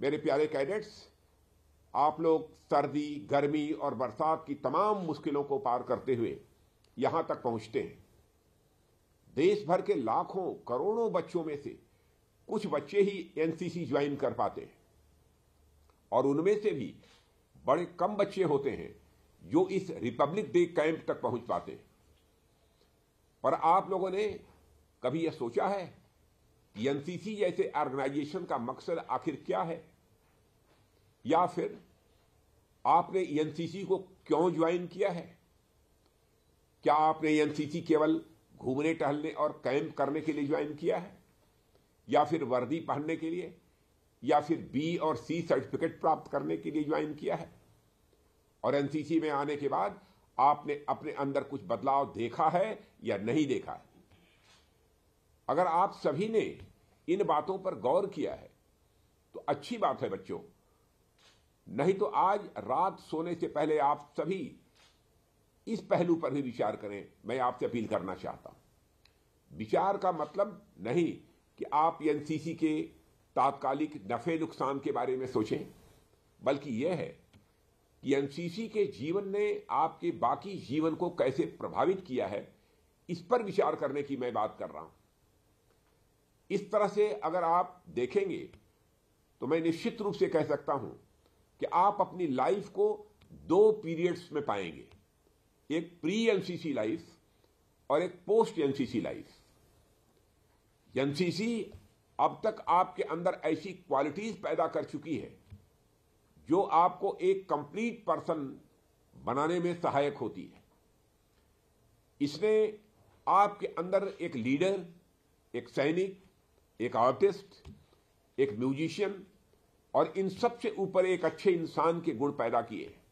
मेरे प्यारे कैडेट्स आप लोग सर्दी गर्मी और बरसात की तमाम मुश्किलों को पार करते हुए यहां तक पहुंचते हैं देश भर के लाखों करोड़ों बच्चों में से कुछ बच्चे ही एनसीसी ज्वाइन कर पाते हैं और उनमें से भी बड़े कम बच्चे होते हैं जो इस रिपब्लिक डे कैंप तक पहुंच पाते हैं पर आप लोगों ने कभी यह सोचा है एनसीसी जैसे ऑर्गेनाइजेशन का मकसद आखिर क्या है या फिर आपने एनसीसी को क्यों ज्वाइन किया है क्या आपने एनसीसी केवल घूमने टहलने और कैंप करने के लिए ज्वाइन किया है या फिर वर्दी पहनने के लिए या फिर बी और सी सर्टिफिकेट प्राप्त करने के लिए ज्वाइन किया है और एनसीसी में आने के बाद आपने अपने अंदर कुछ बदलाव देखा है या नहीं देखा है अगर आप सभी ने इन बातों पर गौर किया है तो अच्छी बात है बच्चों नहीं तो आज रात सोने से पहले आप सभी इस पहलू पर भी विचार करें मैं आपसे अपील करना चाहता हूं विचार का मतलब नहीं कि आप एनसीसी के तात्कालिक नफे नुकसान के बारे में सोचें बल्कि यह है कि एनसीसी के जीवन ने आपके बाकी जीवन को कैसे प्रभावित किया है इस पर विचार करने की मैं बात कर रहा हूं इस तरह से अगर आप देखेंगे तो मैं निश्चित रूप से कह सकता हूं कि आप अपनी लाइफ को दो पीरियड्स में पाएंगे एक प्री एनसीसी लाइफ और एक पोस्ट एनसीसी लाइफ एनसीसी अब तक आपके अंदर ऐसी क्वालिटीज पैदा कर चुकी है जो आपको एक कंप्लीट पर्सन बनाने में सहायक होती है इसने आपके अंदर एक लीडर एक सैनिक एक आर्टिस्ट एक म्यूजिशियन और इन सबसे ऊपर एक अच्छे इंसान के गुण पैदा किए हैं